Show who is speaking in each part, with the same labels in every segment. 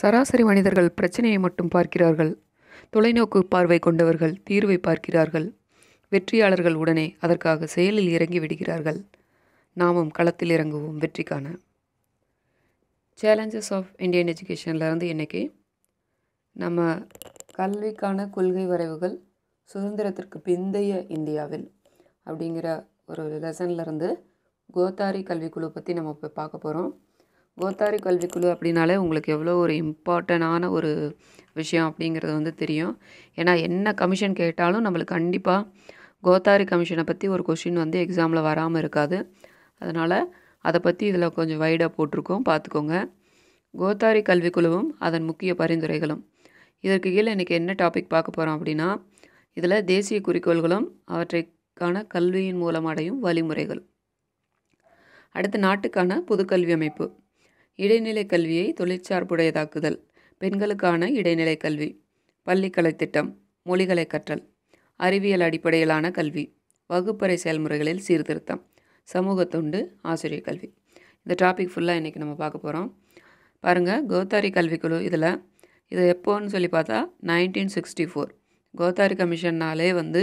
Speaker 1: சராசரி மனிதர்கள் பிரச்சனையை மட்டும் பார்க்கிறார்கள் தொலைநோக்கு பார்வை கொண்டவர்கள் தீர்வை பார்க்கிறார்கள் வெற்றியாளர்கள் உடனே அதற்காக செயலில் இறங்கி விடுகிறார்கள் நாமும் களத்தில் இறங்குவோம் வெற்றிக்கான சேலஞ்சஸ் ஆஃப் இந்தியன் எஜுகேஷன்லேருந்து இன்றைக்கி நம்ம கல்விக்கான கொள்கை வரைவுகள் சுதந்திரத்திற்கு பிந்தைய இந்தியாவில் அப்படிங்கிற ஒரு லெசன்லேருந்து கோத்தாரி கல்விக்குழு பற்றி நம்ம இப்போ பார்க்க போகிறோம் கோத்தாரி கல்விக்குழு அப்படின்னாலே உங்களுக்கு எவ்வளோ ஒரு இம்பார்ட்டனான ஒரு விஷயம் அப்படிங்கிறது வந்து தெரியும் ஏன்னா என்ன கமிஷன் கேட்டாலும் நம்மளுக்கு கண்டிப்பாக கோத்தாரி கமிஷனை பற்றி ஒரு கொஷின் வந்து எக்ஸாமில் வராமல் இருக்காது அதனால் அதை பற்றி இதில் கொஞ்சம் வைடாக போட்டிருக்கோம் பார்த்துக்கோங்க கோத்தாரி கல்விக்குழுவும் அதன் முக்கிய பரிந்துரைகளும் இதற்கு கீழே இன்றைக்கி என்ன டாபிக் பார்க்க போகிறோம் அப்படின்னா இதில் தேசிய குறிக்கோள்களும் அவற்றைக்கான கல்வியின் மூலம் அடையும் வழிமுறைகள் அடுத்து நாட்டுக்கான புதுக்கல்வி அமைப்பு இடைநிலை கல்வியை தொழிற்சார்புடையதாக்குதல் பெண்களுக்கான இடைநிலை கல்வி பள்ளிக்கலை திட்டம் மொழிகளை கற்றல் அறிவியல் அடிப்படையிலான கல்வி வகுப்பறை செயல்முறைகளில் சீர்திருத்தம் சமூக தொண்டு ஆசிரியர் கல்வி இந்த டாபிக் ஃபுல்லாக இன்றைக்கி நம்ம பார்க்க போகிறோம் பாருங்கள் கோத்தாரி கல்விக்குழு இதில் இது எப்போன்னு சொல்லி பார்த்தா நைன்டீன் சிக்ஸ்டி ஃபோர் கோத்தாரி கமிஷன்னாலே வந்து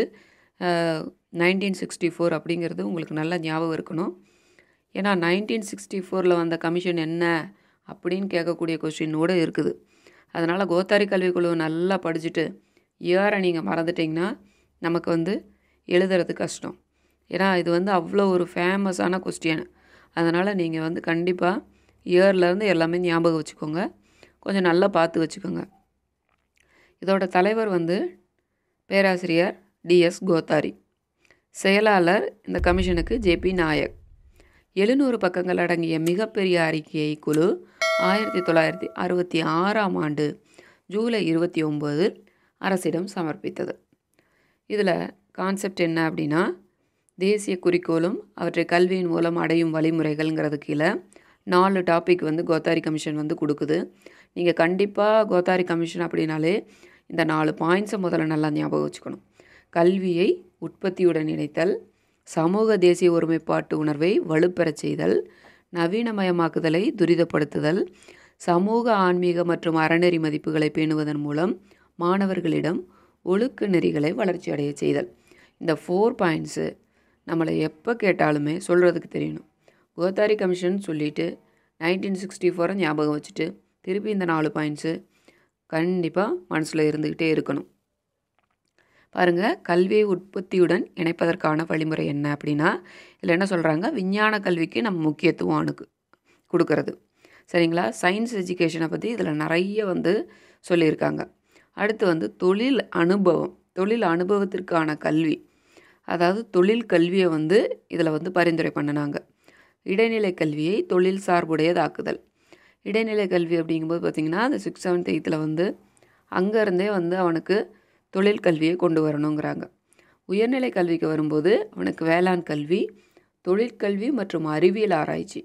Speaker 1: நைன்டீன் சிக்ஸ்டி ஃபோர் அப்படிங்கிறது உங்களுக்கு நல்லா ஞாபகம் இருக்கணும் ஏன்னா நைன்டீன் சிக்ஸ்டி ஃபோரில் வந்த கமிஷன் என்ன அப்படின்னு கேட்கக்கூடிய கொஸ்டினோடு இருக்குது அதனால் கோத்தாரி கல்விக்குழு நல்லா படிச்சுட்டு இயரை நீங்கள் மறந்துட்டிங்கன்னா நமக்கு வந்து எழுதுறது கஷ்டம் ஏன்னா இது வந்து அவ்வளோ ஒரு ஃபேமஸான கொஸ்டின் அதனால் நீங்கள் வந்து கண்டிப்பாக இயர்லேருந்து எல்லாமே ஞாபகம் வச்சுக்கோங்க கொஞ்சம் நல்லா பார்த்து வச்சுக்கோங்க இதோட தலைவர் வந்து பேராசிரியர் டிஎஸ் கோத்தாரி செயலாளர் இந்த கமிஷனுக்கு ஜேபி நாயக் எழுநூறு பக்கங்கள் அடங்கிய மிகப்பெரிய அறிக்கையை குழு ஆயிரத்தி தொள்ளாயிரத்தி அறுபத்தி ஆறாம் ஆண்டு ஜூலை இருபத்தி ஒம்பது அரசிடம் சமர்ப்பித்தது இதில் கான்செப்ட் என்ன அப்படின்னா தேசிய குறிக்கோளும் அவற்றை கல்வியின் மூலம் அடையும் வழிமுறைகள்ங்கிறது கீழே நாலு டாபிக் வந்து கோத்தாரி கமிஷன் வந்து கொடுக்குது நீங்கள் கண்டிப்பாக கோத்தாரி கமிஷன் அப்படின்னாலே இந்த நாலு பாயிண்ட்ஸை முதல்ல நல்லா ஞாபகம் வச்சுக்கணும் கல்வியை உற்பத்தியுடன் இணைத்தல் சமூக தேசிய ஒருமைப்பாட்டு உணர்வை வலுப்பெறச் செய்தல் நவீனமயமாக்குதலை துரிதப்படுத்துதல் சமூக ஆன்மீக மற்றும் அறநெறி மதிப்புகளை பேணுவதன் மூலம் மாணவர்களிடம் ஒழுக்க நெறிகளை வளர்ச்சி அடைய செய்தல் இந்த ஃபோர் பாயிண்ட்ஸு நம்மளை எப்போ கேட்டாலுமே சொல்கிறதுக்கு தெரியணும் கோத்தாரி கமிஷன் சொல்லிவிட்டு நைன்டீன் சிக்ஸ்டி ஃபோரை ஞாபகம் வச்சுட்டு திருப்பி இந்த நாலு பாயிண்ட்ஸு கண்டிப்பாக மனசில் இருந்துக்கிட்டே இருக்கணும் பாருங்கள் கல்வியை உற்பத்தியுடன் இணைப்பதற்கான வழிமுறை என்ன அப்படின்னா இதில் என்ன சொல்கிறாங்க விஞ்ஞான கல்விக்கு நம்ம முக்கியத்துவம் அணுக்கு கொடுக்கறது சரிங்களா சயின்ஸ் எஜுகேஷனை பற்றி இதில் நிறைய வந்து சொல்லியிருக்காங்க அடுத்து வந்து தொழில் அனுபவம் தொழில் அனுபவத்திற்கான கல்வி அதாவது தொழில் கல்வியை வந்து இதில் வந்து பரிந்துரை பண்ணினாங்க இடைநிலை கல்வியை தொழில் சார்புடையதாக்குதல் இடைநிலை கல்வி அப்படிங்கும்போது பார்த்திங்கன்னா அந்த சிக்ஸ் செவன்த் எயித்தில் வந்து அங்கேருந்தே வந்து அவனுக்கு தொழில் கல்வியை கொண்டு வரணுங்கிறாங்க உயர்நிலை கல்விக்கு வரும்போது அவனுக்கு வேளாண் கல்வி தொழிற்கல்வி மற்றும் அறிவியல் ஆராய்ச்சி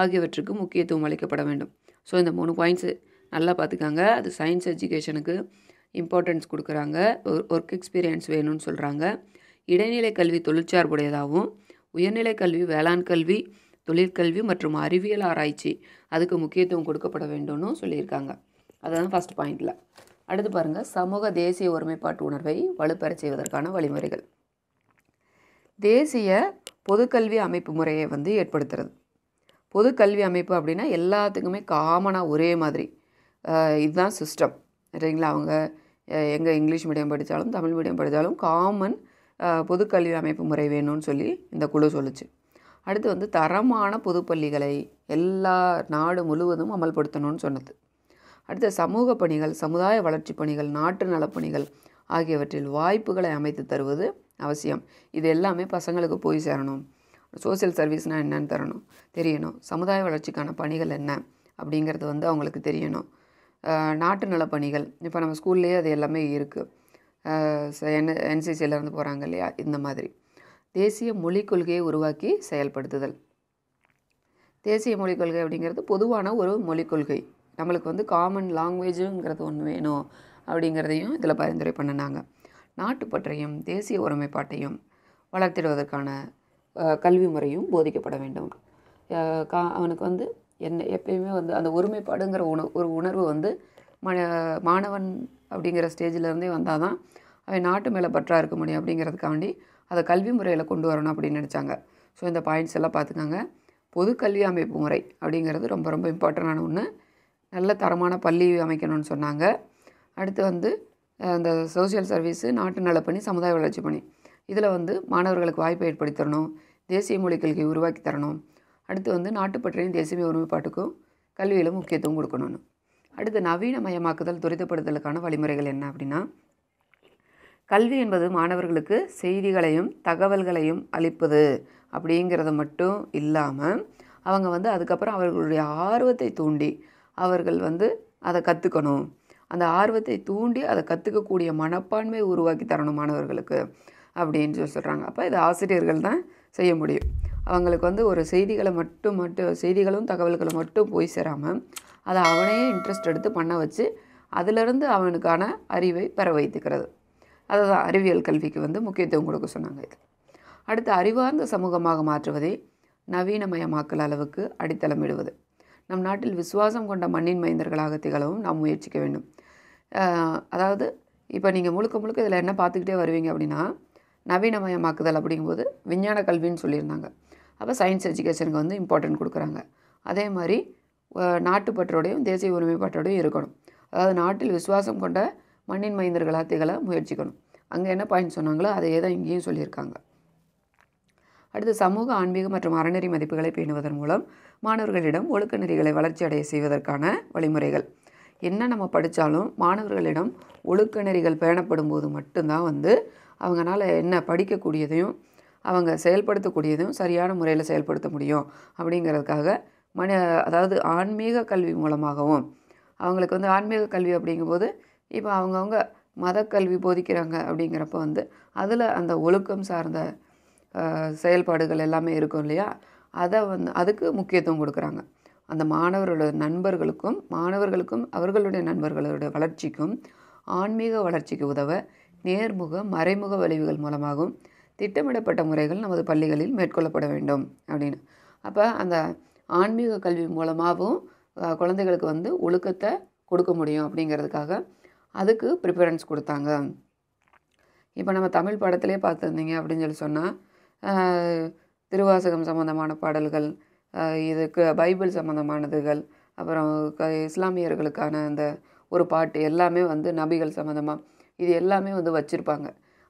Speaker 1: ஆகியவற்றுக்கு முக்கியத்துவம் அளிக்கப்பட வேண்டும் ஸோ இந்த மூணு பாயிண்ட்ஸு நல்லா பார்த்துக்காங்க அது சயின்ஸ் எஜுகேஷனுக்கு இம்பார்ட்டன்ஸ் கொடுக்குறாங்க ஒர்க் எக்ஸ்பீரியன்ஸ் வேணும்னு சொல்கிறாங்க இடைநிலை கல்வி தொழிற்சார்புடையதாகவும் உயர்நிலை கல்வி வேளாண் கல்வி தொழிற்கல்வி மற்றும் அறிவியல் ஆராய்ச்சி அதுக்கு முக்கியத்துவம் கொடுக்கப்பட வேண்டும்னு சொல்லியிருக்காங்க அதுதான் ஃபஸ்ட் பாயிண்டில் அடுத்து பாருங்கள் சமூக தேசிய ஒருமைப்பாட்டு உணர்வை வலுப்பெறச் செய்வதற்கான வழிமுறைகள் தேசிய பொதுக்கல்வி அமைப்பு முறையை வந்து ஏற்படுத்துறது பொதுக்கல்வி அமைப்பு அப்படின்னா எல்லாத்துக்குமே காமனாக ஒரே மாதிரி இதுதான் சிஸ்டம் சரிங்களா அவங்க எங்கே இங்கிலீஷ் மீடியம் படித்தாலும் தமிழ் மீடியம் படித்தாலும் காமன் பொதுக்கல்வி அமைப்பு முறை வேணும்னு சொல்லி இந்த குழு சொல்லுச்சு அடுத்து வந்து தரமான பொதுப்பள்ளிகளை எல்லா நாடு முழுவதும் அமல்படுத்தணும்னு சொன்னது அடுத்த சமூக பணிகள் சமுதாய வளர்ச்சி பணிகள் நாட்டு நலப்பணிகள் ஆகியவற்றில் வாய்ப்புகளை அமைத்து தருவது அவசியம் இது எல்லாமே பசங்களுக்கு போய் சேரணும் சோசியல் சர்வீஸ்னால் என்னன்னு தரணும் தெரியணும் சமுதாய வளர்ச்சிக்கான பணிகள் என்ன அப்படிங்கிறது வந்து அவங்களுக்கு தெரியணும் நாட்டு நலப்பணிகள் இப்போ நம்ம ஸ்கூல்லேயே அது எல்லாமே இருக்குது என் என்சிசியிலேருந்து போகிறாங்க இல்லையா இந்த மாதிரி தேசிய மொழிக் கொள்கையை உருவாக்கி செயல்படுத்துதல் தேசிய மொழிக் கொள்கை அப்படிங்கிறது பொதுவான ஒரு மொழிக் கொள்கை நம்மளுக்கு வந்து காமன் லாங்குவேஜுங்கிறது ஒன்று வேணும் அப்படிங்கிறதையும் இதில் பரிந்துரை பண்ணினாங்க நாட்டுப்பற்றையும் தேசிய ஒருமைப்பாட்டையும் வளர்த்திடுவதற்கான கல்வி முறையும் போதிக்கப்பட வேண்டும் கா அவனுக்கு வந்து என்ன எப்பயுமே வந்து அந்த ஒருமைப்பாடுங்கிற உண ஒரு உணர்வு வந்து மன மாணவன் அப்படிங்கிற ஸ்டேஜிலேருந்தே வந்தால் தான் அவன் நாட்டு மேலே பற்றாக இருக்க முடியும் அப்படிங்கிறதுக்காண்டி அதை கல்வி முறையில் கொண்டு வரணும் அப்படின்னு நினச்சாங்க ஸோ இந்த பாயிண்ட்ஸ் எல்லாம் பார்த்துக்கோங்க பொது கல்வி அமைப்பு முறை அப்படிங்கிறது ரொம்ப ரொம்ப இம்பார்ட்டண்டான ஒன்று நல்ல தரமான பள்ளி அமைக்கணும்னு சொன்னாங்க அடுத்து வந்து அந்த சோசியல் சர்வீஸு நாட்டு நலப்பணி சமுதாய வளர்ச்சி பணி இதில் வந்து மாணவர்களுக்கு வாய்ப்பை ஏற்படுத்தி தரணும் தேசிய மொழி கல்வி உருவாக்கி தரணும் அடுத்து வந்து நாட்டுப்பற்றையும் தேசிய ஒருமைப்பாட்டுக்கும் கல்வியிலும் முக்கியத்துவம் கொடுக்கணும்னு அடுத்து நவீனமயமாக்குதல் துரிதப்படுத்தலுக்கான வழிமுறைகள் என்ன அப்படின்னா கல்வி என்பது மாணவர்களுக்கு செய்திகளையும் தகவல்களையும் அளிப்பது அப்படிங்கிறத மட்டும் இல்லாமல் அவங்க வந்து அதுக்கப்புறம் அவர்களுடைய ஆர்வத்தை தூண்டி அவர்கள் வந்து அதை கற்றுக்கணும் அந்த ஆர்வத்தை தூண்டி அதை கற்றுக்கக்கூடிய மனப்பான்மையை உருவாக்கி தரணும் மாணவர்களுக்கு அப்படின்னு சொல்லி சொல்கிறாங்க அப்போ இது ஆசிரியர்கள் தான் செய்ய முடியும் அவங்களுக்கு வந்து ஒரு செய்திகளை மட்டும் மட்டும் செய்திகளும் தகவல்களும் மட்டும் போய் சேராமல் அதை அவனே இன்ட்ரெஸ்ட் எடுத்து பண்ண வச்சு அதிலிருந்து அவனுக்கான அறிவை பெற வைத்துக்கிறது அதை தான் அறிவியல் கல்விக்கு வந்து முக்கியத்துவம் கொடுக்க சொன்னாங்க இது அடுத்து அறிவார்ந்த சமூகமாக மாற்றுவதை நவீனமயமாக்கல் அளவுக்கு அடித்தளமிடுவது நம் நாட்டில் விசுவாசம் கொண்ட மண்ணின் மைந்தர்களாக திகழவும் நாம் முயற்சிக்க வேண்டும் அதாவது இப்போ நீங்கள் முழுக்க முழுக்க இதில் என்ன பார்த்துக்கிட்டே வருவீங்க அப்படின்னா நவீனமயமாக்குதல் அப்படிங்கும்போது விஞ்ஞான கல்வின்னு சொல்லியிருந்தாங்க அப்போ சயின்ஸ் எஜுகேஷனுக்கு வந்து இம்பார்ட்டன்ட் கொடுக்குறாங்க அதே மாதிரி நாட்டுப்பற்றோடையும் தேசிய ஒருமைப்பாட்டோடையும் இருக்கணும் அதாவது நாட்டில் விசுவாசம் கொண்ட மண்ணின் மைந்தர்களாக திகழ முயற்சிக்கணும் அங்கே என்ன பாயிண்ட் சொன்னாங்களோ அதையே தான் இங்கேயும் சொல்லியிருக்காங்க அடுத்து சமூக ஆன்மீக மற்றும் அறநெறி மதிப்புகளை பேணுவதன் மூலம் மாணவர்களிடம் ஒழுக்க நெறிகளை வளர்ச்சியடைய செய்வதற்கான வழிமுறைகள் என்ன நம்ம படித்தாலும் மாணவர்களிடம் ஒழுக்க நெறிகள் பேணப்படும் போது மட்டும்தான் வந்து அவங்களால என்ன படிக்கக்கூடியதையும் அவங்க செயல்படுத்தக்கூடியதும் சரியான முறையில் செயல்படுத்த முடியும் அப்படிங்கிறதுக்காக மன அதாவது ஆன்மீக கல்வி மூலமாகவும் அவங்களுக்கு வந்து ஆன்மீக கல்வி அப்படிங்கும்போது இப்போ அவங்கவுங்க மதக்கல்வி போதிக்கிறாங்க அப்படிங்கிறப்ப வந்து அதில் அந்த ஒழுக்கம் சார்ந்த செயல்பாடுகள் எல்லாமே இருக்கும் இல்லையா அதை வந்து அதுக்கு முக்கியத்துவம் கொடுக்குறாங்க அந்த மாணவர்களோட நண்பர்களுக்கும் மாணவர்களுக்கும் அவர்களுடைய நண்பர்களுடைய வளர்ச்சிக்கும் ஆன்மீக வளர்ச்சிக்கு உதவ நேர்முக மறைமுக விளைவுகள் மூலமாகவும் திட்டமிடப்பட்ட முறைகள் நமது பள்ளிகளில் மேற்கொள்ளப்பட வேண்டும் அப்படின்னு அப்போ அந்த ஆன்மீக கல்வி மூலமாகவும் குழந்தைகளுக்கு வந்து ஒழுக்கத்தை கொடுக்க முடியும் அப்படிங்கிறதுக்காக அதுக்கு ப்ரிஃபரன்ஸ் கொடுத்தாங்க இப்போ நம்ம தமிழ் படத்திலே பார்த்துருந்தீங்க அப்படின்னு சொல்லி சொன்னால் திருவாசகம் சம்மந்தமான பாடல்கள் இதுக்கு பைபிள் சம்மந்தமானதுகள் அப்புறம் க இஸ்லாமியர்களுக்கான அந்த ஒரு பாட்டு எல்லாமே வந்து நபிகள் சம்மந்தமாக இது எல்லாமே வந்து வச்சுருப்பாங்க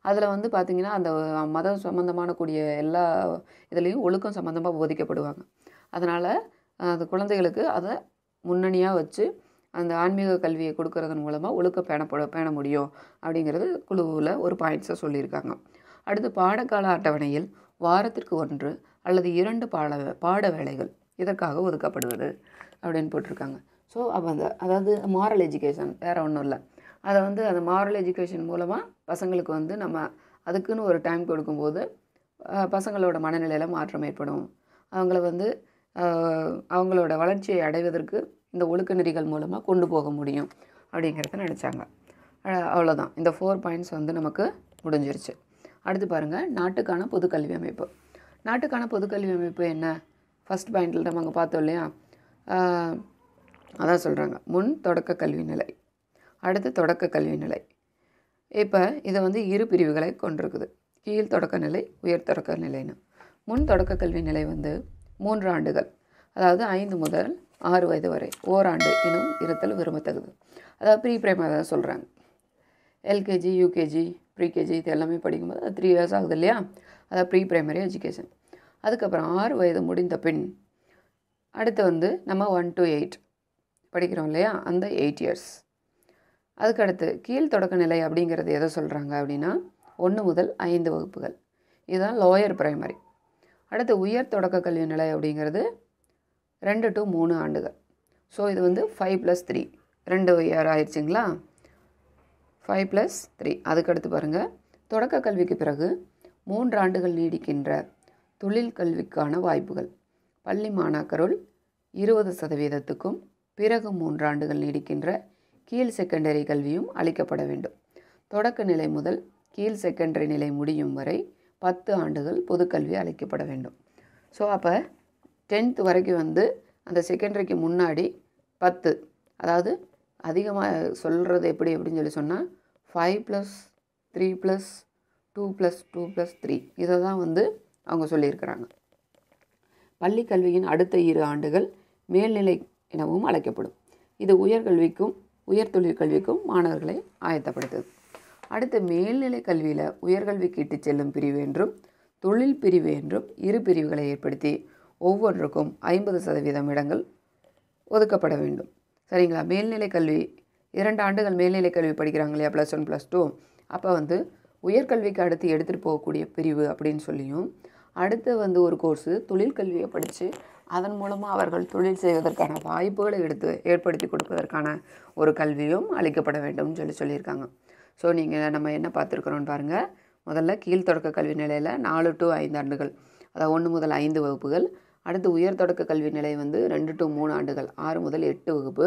Speaker 1: அதில் வந்து பார்த்திங்கன்னா அந்த மதம் சம்மந்தமான கூடிய எல்லா இதுலேயும் ஒழுக்கம் சம்மந்தமாக போதிக்கப்படுவாங்க அதனால் அந்த குழந்தைகளுக்கு அதை முன்னணியாக வச்சு அந்த ஆன்மீக கல்வியை கொடுக்கறதன் மூலமாக ஒழுக்கம் பேணப்பட பேண முடியும் அப்படிங்கிறது குழுவில் ஒரு பாயிண்ட்ஸை சொல்லியிருக்காங்க அடுத்து பாடக்கால அட்டவணையில் வாரத்திற்கு ஒன்று அல்லது இரண்டு பாட பாட வேலைகள் இதற்காக ஒதுக்கப்படுவது அப்படின்னு போட்டிருக்காங்க ஸோ அப்போ அந்த அதாவது மாரல் எஜுகேஷன் வேறு ஒன்றும் இல்லை அதை வந்து அந்த மாரல் எஜுகேஷன் மூலமாக பசங்களுக்கு வந்து நம்ம அதுக்குன்னு ஒரு டைம் கொடுக்கும்போது பசங்களோட மனநிலையில் மாற்றம் ஏற்படும் அவங்கள வந்து அவங்களோட வளர்ச்சியை அடைவதற்கு இந்த ஒழுக்க நெறிகள் மூலமாக கொண்டு போக முடியும் அப்படிங்கிறத நினச்சாங்க அவ்வளோதான் இந்த ஃபோர் பாயிண்ட்ஸ் வந்து நமக்கு முடிஞ்சிருச்சு அடுத்து பாருங்கள் நாட்டுக்கான பொதுக்கல்வி அமைப்பு நாட்டுக்கான பொதுக்கல்வி அமைப்பு என்ன ஃபஸ்ட் பாயிண்டில் நம்ம அங்கே பார்த்தோம் இல்லையா அதான் சொல்கிறாங்க முன் தொடக்க கல்வி நிலை அடுத்து தொடக்க கல்வி நிலை இப்போ இதை வந்து இரு பிரிவுகளை கொண்டிருக்குது கீழ் தொடக்க நிலை உயர் தொடக்க நிலைன்னு முன் தொடக்க கல்வி நிலை வந்து மூன்று ஆண்டுகள் அதாவது ஐந்து முதல் ஆறு வயது வரை ஓராண்டு இன்னும் இருத்தல் விரும்பத்தகுது அதாவது ப்ரீ பிரைமரி தான் சொல்கிறாங்க எல்கேஜி யூகேஜி ப்ரீகேஜி இது எல்லாமே படிக்கும்போது அது த்ரீ இயர்ஸ் ஆகுது இல்லையா அதான் ப்ரீ ப்ரைமரி எஜுகேஷன் அதுக்கப்புறம் ஆறு வயது முடிந்த பின் அடுத்து வந்து நம்ம ஒன் டு எயிட் படிக்கிறோம் இல்லையா அந்த எயிட் இயர்ஸ் அதுக்கடுத்து கீழ் தொடக்க நிலை அப்படிங்கிறது எதை சொல்கிறாங்க அப்படின்னா ஒன்று முதல் ஐந்து வகுப்புகள் இதுதான் லோயர் ப்ரைமரி அடுத்து உயர் தொடக்க கல்வி நிலை அப்படிங்கிறது ரெண்டு டு மூணு ஆண்டுகள் ஸோ இது வந்து ஃபைவ் ப்ளஸ் த்ரீ ரெண்டு இயர் ஆயிடுச்சிங்களா ஃபைவ் ப்ளஸ் த்ரீ அதுக்கடுத்து பாருங்கள் தொடக்க கல்விக்கு பிறகு மூன்று ஆண்டுகள் நீடிக்கின்ற தொழில் கல்விக்கான வாய்ப்புகள் பள்ளி மாணாக்கருள் இருபது சதவீதத்துக்கும் பிறகு மூன்று ஆண்டுகள் நீடிக்கின்ற கீழ் செகண்டரி கல்வியும் அளிக்கப்பட வேண்டும் தொடக்க நிலை முதல் கீழ் செகண்டரி நிலை முடியும் வரை பத்து ஆண்டுகள் பொதுக்கல்வி அளிக்கப்பட வேண்டும் ஸோ அப்போ டென்த்து வரைக்கும் வந்து அந்த செகண்டரிக்கு முன்னாடி பத்து அதாவது அதிகமாக சொல்கிறது எப்படி அப்படின்னு சொல்லி சொன்னால் five plus three plus two plus two plus three இதை தான் வந்து அவங்க சொல்லியிருக்கிறாங்க பள்ளி கல்வியின் அடுத்த இரு ஆண்டுகள் மேல்நிலை எனவும் அழைக்கப்படும் இது உயர்கல்விக்கும் உயர் கல்விக்கும் மாணவர்களை ஆயத்தப்படுத்துது அடுத்து மேல்நிலை கல்வியில் உயர்கல்விக்கு இட்டு செல்லும் பிரிவு என்றும் தொழில் பிரிவு என்றும் இரு பிரிவுகளை ஏற்படுத்தி ஒவ்வொன்றுக்கும் ஐம்பது சதவீதம் இடங்கள் ஒதுக்கப்பட வேண்டும் சரிங்களா மேல்நிலை கல்வி இரண்டு ஆண்டுகள் மேல்நிலை கல்வி படிக்கிறாங்க இல்லையா ப்ளஸ் ஒன் ப்ளஸ் டூ அப்போ வந்து உயர்கல்விக்கு அடுத்து எடுத்துகிட்டு போகக்கூடிய பிரிவு அப்படின்னு சொல்லியும் அடுத்து வந்து ஒரு கோர்ஸு தொழிற்கல்வியை படித்து அதன் மூலமாக அவர்கள் தொழில் செய்வதற்கான வாய்ப்புகளை எடுத்து ஏற்படுத்தி கொடுப்பதற்கான ஒரு கல்வியும் அளிக்கப்பட வேண்டும்னு சொல்லி சொல்லியிருக்காங்க ஸோ நீங்கள் நம்ம என்ன பார்த்துருக்குறோன்னு பாருங்கள் முதல்ல கீழ் தொடக்க கல்வி நிலையில் நாலு டு ஐந்து ஆண்டுகள் அதாவது ஒன்று முதல் ஐந்து வகுப்புகள் அடுத்து உயர் தொடக்க கல்வி நிலை வந்து ரெண்டு டு மூணு ஆண்டுகள் ஆறு முதல் எட்டு வகுப்பு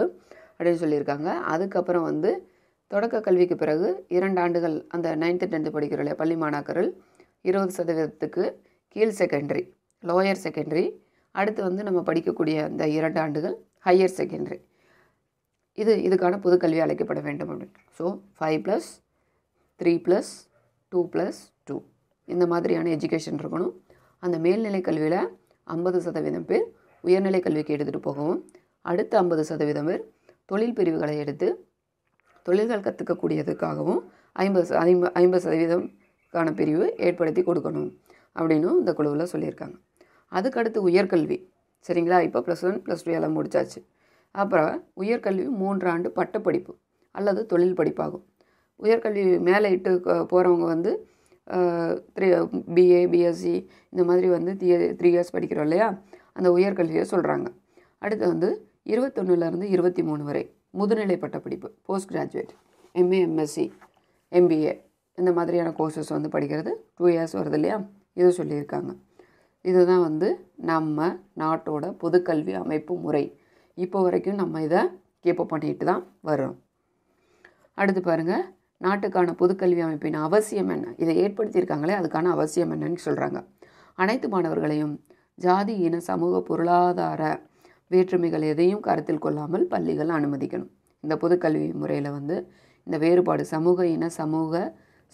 Speaker 1: அப்படின்னு சொல்லியிருக்காங்க அதுக்கப்புறம் வந்து தொடக்க கல்விக்கு பிறகு இரண்டு ஆண்டுகள் அந்த நைன்த்து டென்த்து படிக்கிற இல்லையா பள்ளி மாணாக்கர்கள் இருபது சதவீதத்துக்கு கீழ் செகண்டரி லோயர் செகண்டரி அடுத்து வந்து நம்ம படிக்கக்கூடிய அந்த இரண்டு ஆண்டுகள் ஹையர் செகண்டரி இது இதுக்கான புது கல்வி அழைக்கப்பட வேண்டும் அப்படின்னு so five plus three plus two plus two இந்த மாதிரியான எஜுகேஷன் இருக்கணும் அந்த மேல்நிலை கல்வியில் ஐம்பது சதவீதம் பேர் உயர்நிலை கல்விக்கு எடுத்துகிட்டு போகவும் அடுத்த ஐம்பது சதவீதம் பேர் தொழில் பிரிவுகளை எடுத்து தொழில்கள் கற்றுக்கக்கூடியதுக்காகவும் ஐம்பது ஐம்ப ஐம்பது சதவீதம்கான பிரிவு ஏற்படுத்தி கொடுக்கணும் அப்படின்னும் இந்த குழுவில் சொல்லியிருக்காங்க அதுக்கடுத்து உயர்கல்வி சரிங்களா இப்போ ப்ளஸ் ஒன் ப்ளஸ் டூ எல்லாம் முடித்தாச்சு அப்புறம் உயர்கல்வி மூன்றாண்டு பட்டப்படிப்பு அல்லது தொழில் படிப்பாகும் உயர்கல்வி மேலே இட்டு போகிறவங்க வந்து த்ரீ பிஏ பிஎஸ்சி இந்த மாதிரி வந்து த்ரீ த்ரீ இயர்ஸ் படிக்கிறோம் இல்லையா அந்த உயர்கல்வியை சொல்கிறாங்க அடுத்து வந்து இருபத்தொன்னுலேருந்து இருபத்தி மூணு வரை முதுநிலை பட்டப்படிப்பு post graduate MA MSc MBA இந்த மாதிரியான கோர்சஸ் வந்து படிக்கிறது டூ இயர்ஸ் வருது இல்லையா இதை சொல்லியிருக்காங்க இதுதான் வந்து நம்ம நாட்டோட பொதுக்கல்வி அமைப்பு முறை இப்போ வரைக்கும் நம்ம இதை கீப்பப் பண்ணிட்டு தான் வர்றோம் அடுத்து பாருங்கள் நாட்டுக்கான பொதுக்கல்வி அமைப்பின் அவசியம் என்ன இதை ஏற்படுத்தியிருக்காங்களே அதுக்கான அவசியம் என்னன்னு சொல்கிறாங்க அனைத்து மாணவர்களையும் ஜாதி இன சமூக பொருளாதார வேற்றுமைகள் எதையும் கருத்தில் கொள்ளாமல் பள்ளிகள் அனுமதிக்கணும் இந்த பொதுக்கல்வி முறையில் வந்து இந்த வேறுபாடு சமூக இன சமூக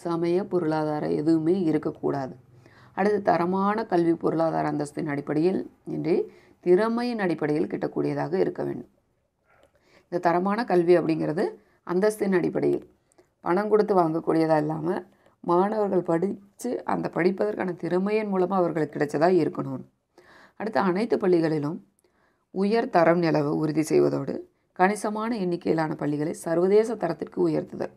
Speaker 1: சமய பொருளாதாரம் எதுவுமே இருக்கக்கூடாது அடுத்து தரமான கல்வி பொருளாதார அந்தஸ்தின் அடிப்படையில் இன்றி திறமையின் அடிப்படையில் கிட்டக்கூடியதாக இருக்க வேண்டும் இந்த தரமான கல்வி அப்படிங்கிறது அந்தஸ்தின் அடிப்படையில் பணம் கொடுத்து வாங்கக்கூடியதாக இல்லாமல் மாணவர்கள் படித்து அந்த படிப்பதற்கான திறமையின் மூலமாக அவர்களுக்கு கிடைச்சதாக இருக்கணும் அடுத்து அனைத்து பள்ளிகளிலும் உயர் தரம் நிலவு உறுதி செய்வதோடு கணிசமான எண்ணிக்கையிலான பள்ளிகளை சர்வதேச தரத்திற்கு உயர்த்துதல்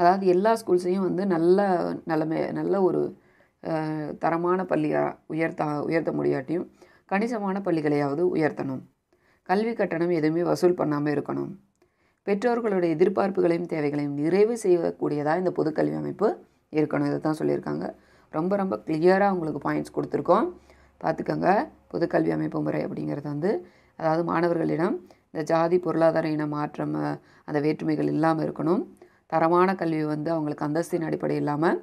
Speaker 1: அதாவது எல்லா ஸ்கூல்ஸையும் வந்து நல்ல நிலைமை நல்ல ஒரு தரமான பள்ளியாக உயர்த்த உயர்த்த முடியாட்டியும் கணிசமான பள்ளிகளையாவது உயர்த்தணும் கல்வி கட்டணம் எதுவுமே வசூல் பண்ணாமல் இருக்கணும் பெற்றோர்களுடைய எதிர்பார்ப்புகளையும் தேவைகளையும் நிறைவு செய்யக்கூடியதாக இந்த பொதுக்கல்வி அமைப்பு இருக்கணும் இதை தான் சொல்லியிருக்காங்க ரொம்ப ரொம்ப கிளியராக உங்களுக்கு பாயிண்ட்ஸ் கொடுத்துருக்கோம் பார்த்துக்கோங்க பொது கல்வி அமைப்பு முறை அப்படிங்கிறது வந்து அதாவது மாணவர்களிடம் இந்த ஜாதி பொருளாதார இன மாற்றம் அந்த வேற்றுமைகள் இல்லாமல் இருக்கணும் தரமான கல்வி வந்து அவங்களுக்கு அந்தஸ்தின் அடிப்படையில் இல்லாமல்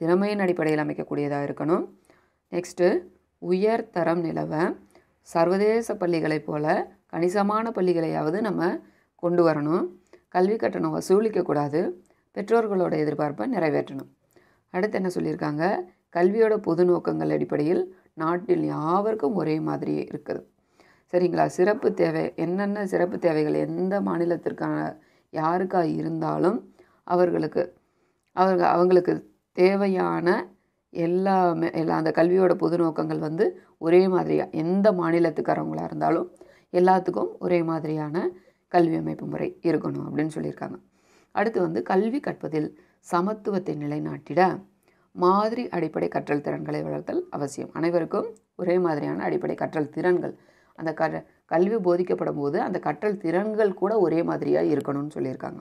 Speaker 1: திறமையின் அடிப்படையில் அமைக்கக்கூடியதாக இருக்கணும் நெக்ஸ்ட்டு உயர் தரம் நிலவ சர்வதேச பள்ளிகளைப் போல கணிசமான பள்ளிகளையாவது நம்ம கொண்டு வரணும் கல்வி கட்டணம் வசூலிக்கக்கூடாது பெற்றோர்களோட எதிர்பார்ப்பை நிறைவேற்றணும் அடுத்து என்ன சொல்லியிருக்காங்க கல்வியோட பொது நோக்கங்கள் அடிப்படையில் நாட்டில் யாவருக்கும் ஒரே மாதிரியே இருக்குது சரிங்களா சிறப்பு தேவை என்னென்ன சிறப்பு தேவைகள் எந்த மாநிலத்திற்கான யாருக்காக இருந்தாலும் அவர்களுக்கு அவர்கள் அவங்களுக்கு தேவையான எல்லாமே எல்லா அந்த கல்வியோட பொது நோக்கங்கள் வந்து ஒரே மாதிரியாக எந்த மாநிலத்துக்காரவங்களாக இருந்தாலும் எல்லாத்துக்கும் ஒரே மாதிரியான கல்வி அமைப்பு முறை இருக்கணும் அப்படின்னு சொல்லியிருக்காங்க அடுத்து வந்து கல்வி கற்பதில் சமத்துவத்தை நிலைநாட்டிட மாதிரி அடிப்படை கற்றல் திறன்களை வளர்த்தல் அவசியம் அனைவருக்கும் ஒரே மாதிரியான அடிப்படை கற்றல் திறன்கள் அந்த க கல்வி போதிக்கப்படும் போது அந்த கற்றல் திறன்கள் கூட ஒரே மாதிரியாக இருக்கணும்னு சொல்லியிருக்காங்க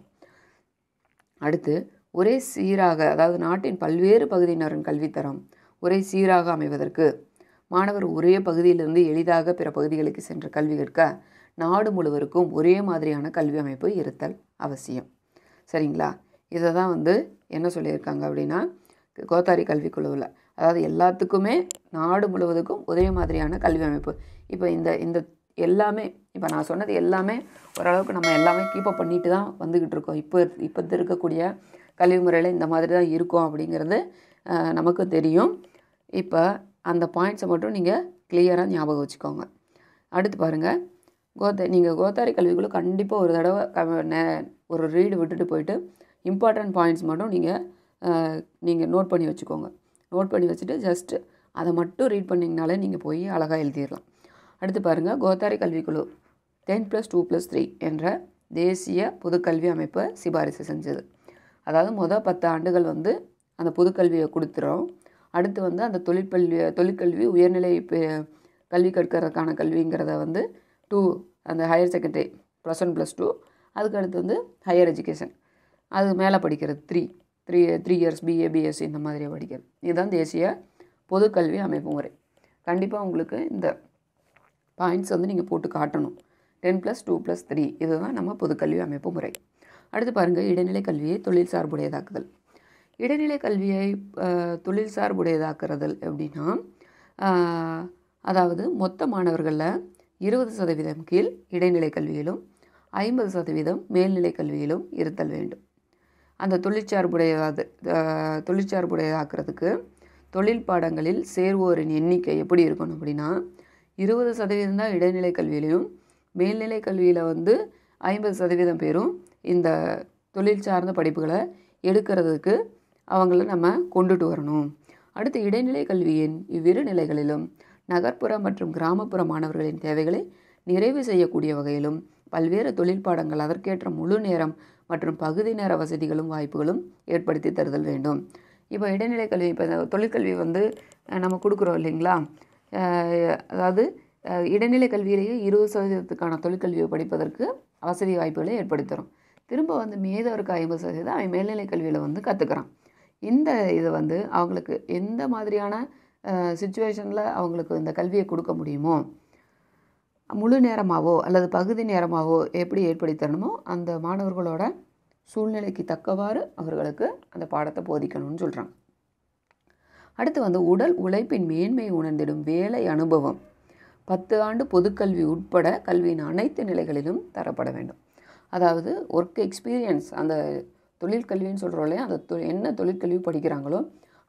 Speaker 1: அடுத்து ஒரே சீராக அதாவது நாட்டின் பல்வேறு பகுதியினரின் கல்வித்தரம் ஒரே சீராக அமைவதற்கு மாணவர் ஒரே பகுதியிலிருந்து எளிதாக பிற பகுதிகளுக்கு சென்று கல்வி கற்க நாடு முழுவதற்கும் ஒரே மாதிரியான கல்வி அமைப்பு இருத்தல் அவசியம் சரிங்களா இதை தான் வந்து என்ன சொல்லியிருக்காங்க அப்படின்னா கோத்தாரி கல்விக்குழுவில் அதாவது எல்லாத்துக்குமே நாடு முழுவதுக்கும் ஒரே மாதிரியான கல்வி அமைப்பு இப்போ இந்த இந்த எல்லாமே இப்போ நான் சொன்னது எல்லாமே ஓரளவுக்கு நம்ம எல்லாமே கீப்பப் பண்ணிட்டு தான் வந்துக்கிட்டு இருக்கோம் இப்போ இப்போ இருக்கக்கூடிய கல்வி முறையில் இந்த மாதிரி தான் இருக்கும் அப்படிங்கிறது நமக்கு தெரியும் இப்போ அந்த பாயிண்ட்ஸை மட்டும் நீங்கள் கிளியராக ஞாபகம் வச்சுக்கோங்க அடுத்து பாருங்கள் கோத்த நீங்கள் கோத்தாரி கல்விக்குள்ளே கண்டிப்பாக ஒரு தடவை ஒரு ரீடு விட்டுட்டு போயிட்டு இம்பார்ட்டண்ட் பாயிண்ட்ஸ் மட்டும் நீங்கள் நீங்கள் நோட் பண்ணி வச்சுக்கோங்க நோட் பண்ணி வச்சுட்டு ஜஸ்ட்டு அதை மட்டும் ரீட் பண்ணிங்கனாலே நீங்கள் போய் அழகாக எழுதிடலாம் அடுத்து பாருங்கள் கோத்தாரி கல்விக்குழு ten plus two plus three என்ற தேசிய பொதுக்கல்வி அமைப்பை சிபாரிசு செஞ்சது அதாவது மொதல் பத்து ஆண்டுகள் வந்து அந்த பொதுக்கல்வியை கொடுத்துறோம் அடுத்து வந்து அந்த தொழிற்பல்வி தொழிற்கல்வி உயர்நிலை கல்வி கற்கிறதுக்கான கல்விங்கிறத வந்து டூ அந்த higher secondary plus one plus two அதுக்கு அடுத்து வந்து ஹையர் எஜுகேஷன் அது மேலே படிக்கிறது three three three years BA BSc இந்த மாதிரி படிக்கிறது இதுதான் தேசிய பொதுக்கல்வி அமைப்பு முறை கண்டிப்பாக உங்களுக்கு இந்த பாயிண்ட்ஸ் வந்து நீங்கள் போட்டு காட்டணும் ten plus two plus three இதுதான் நம்ம பொதுக்கல்வி அமைப்பு முறை அடுத்து பாருங்கள் இடைநிலை கல்வியை தொழில் சார்புடையதாக்குதல் இடைநிலை கல்வியை தொழில் சார்புடையதாக்குறதல் எப்படின்னா அதாவது மொத்த மாணவர்களில் இருபது சதவீதம் கீழ் இடைநிலை கல்வியிலும் ஐம்பது சதவீதம் மேல்நிலை கல்வியிலும் இருத்தல் வேண்டும் அந்த தொழிற்சார்புடையதாது தொழிற்சார்புடையதாக்குறதுக்கு தொழில் பாடங்களில் சேர்வோரின் எண்ணிக்கை எப்படி இருக்கணும் அப்படின்னா இருபது சதவீதம் தான் இடைநிலை கல்வியிலையும் மேல்நிலை கல்வியில் வந்து ஐம்பது சதவீதம் பேரும் இந்த தொழில் சார்ந்த படிப்புகளை எடுக்கிறதுக்கு அவங்கள நம்ம கொண்டுட்டு வரணும் அடுத்து இடைநிலை கல்வியின் இவ்விரு நிலைகளிலும் நகர்ப்புற மற்றும் கிராமப்புற மாணவர்களின் தேவைகளை நிறைவு செய்யக்கூடிய வகையிலும் பல்வேறு தொழில் பாடங்கள் அதற்கேற்ற முழு நேரம் மற்றும் பகுதி நேர வசதிகளும் வாய்ப்புகளும் ஏற்படுத்தி தருதல் வேண்டும் இப்போ இடைநிலை கல்வி இப்போ தொழிற்கல்வி வந்து நம்ம கொடுக்குறோம் இல்லைங்களா அதாவது இடைநிலை கல்வியிலேயே இருபது சதவீதத்துக்கான தொழிற்கல்வியை படிப்பதற்கு வசதி வாய்ப்புகளை ஏற்படுத்தி திரும்ப வந்து மேதவருக்கு ஐம்பது சதவீதம் அவன் மேல்நிலை கல்வியில் வந்து கற்றுக்குறான் இந்த இதை வந்து அவங்களுக்கு எந்த மாதிரியான சுச்சுவேஷனில் அவங்களுக்கு இந்த கல்வியை கொடுக்க முடியுமோ முழு நேரமாகவோ அல்லது பகுதி நேரமாகவோ எப்படி ஏற்படுத்தி தரணுமோ அந்த மாணவர்களோட சூழ்நிலைக்கு தக்கவாறு அவர்களுக்கு அந்த பாடத்தை போதிக்கணும்னு சொல்கிறாங்க அடுத்து வந்து உடல் உழைப்பின் மேன்மை உணர்ந்திடும் வேலை அனுபவம் பத்து ஆண்டு பொதுக்கல்வி உட்பட கல்வியின் அனைத்து நிலைகளிலும் தரப்பட வேண்டும் அதாவது ஒர்க் எக்ஸ்பீரியன்ஸ் அந்த தொழிற்கல்வின்னு சொல்கிறோம் இல்லையா அந்த தொ என்ன தொழிற்கல்வி படிக்கிறாங்களோ